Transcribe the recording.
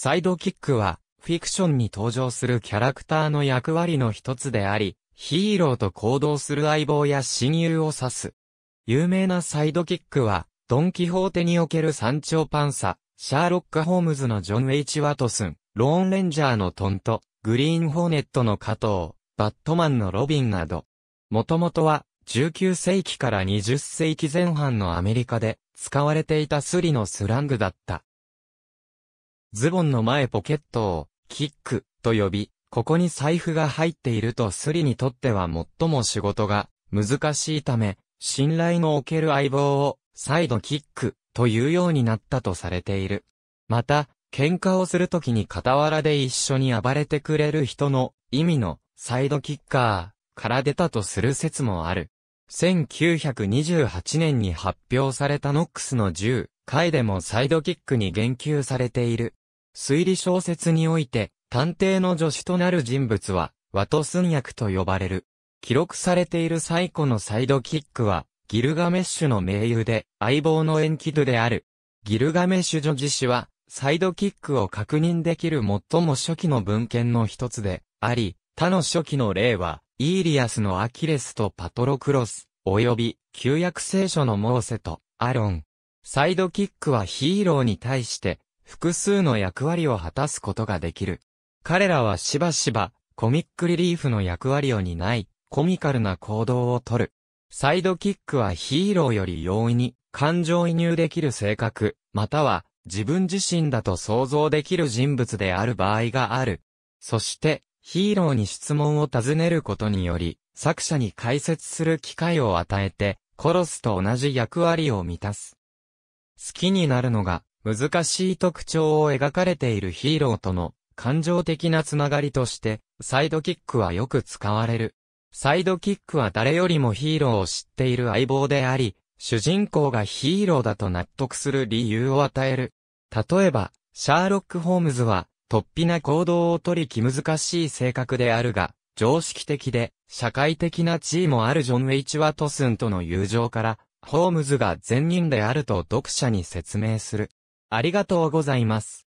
サイドキックは、フィクションに登場するキャラクターの役割の一つであり、ヒーローと行動する相棒や親友を指す。有名なサイドキックは、ドン・キホーテにおける山頂パンサ、シャーロック・ホームズのジョン・ウェイチ・ワトスン、ローン・レンジャーのトント、グリーン・ホーネットの加藤、バットマンのロビンなど。もともとは、19世紀から20世紀前半のアメリカで、使われていたスリのスラングだった。ズボンの前ポケットを、キック、と呼び、ここに財布が入っているとスリにとっては最も仕事が難しいため、信頼のおける相棒を、再度キック、というようになったとされている。また、喧嘩をするときに傍らで一緒に暴れてくれる人の意味のサイドキッカーから出たとする説もある。1928年に発表されたノックスの10回でもサイドキックに言及されている。推理小説において、探偵の助手となる人物は、ワトスン役と呼ばれる。記録されている最古のサイドキックは、ギルガメッシュの盟友で、相棒のエンキドである。ギルガメッシュ女子氏は、サイドキックを確認できる最も初期の文献の一つで、あり、他の初期の例は、イーリアスのアキレスとパトロクロス、及び、旧約聖書のモーセと、アロン。サイドキックはヒーローに対して、複数の役割を果たすことができる。彼らはしばしば、コミックリリーフの役割を担い、コミカルな行動をとる。サイドキックはヒーローより容易に感情移入できる性格、または自分自身だと想像できる人物である場合がある。そして、ヒーローに質問を尋ねることにより、作者に解説する機会を与えて、コロスと同じ役割を満たす。好きになるのが難しい特徴を描かれているヒーローとの感情的なつながりとして、サイドキックはよく使われる。サイドキックは誰よりもヒーローを知っている相棒であり、主人公がヒーローだと納得する理由を与える。例えば、シャーロック・ホームズは、突飛な行動をとり気難しい性格であるが、常識的で、社会的な地位もあるジョン・ウェイチワトスンとの友情から、ホームズが善人であると読者に説明する。ありがとうございます。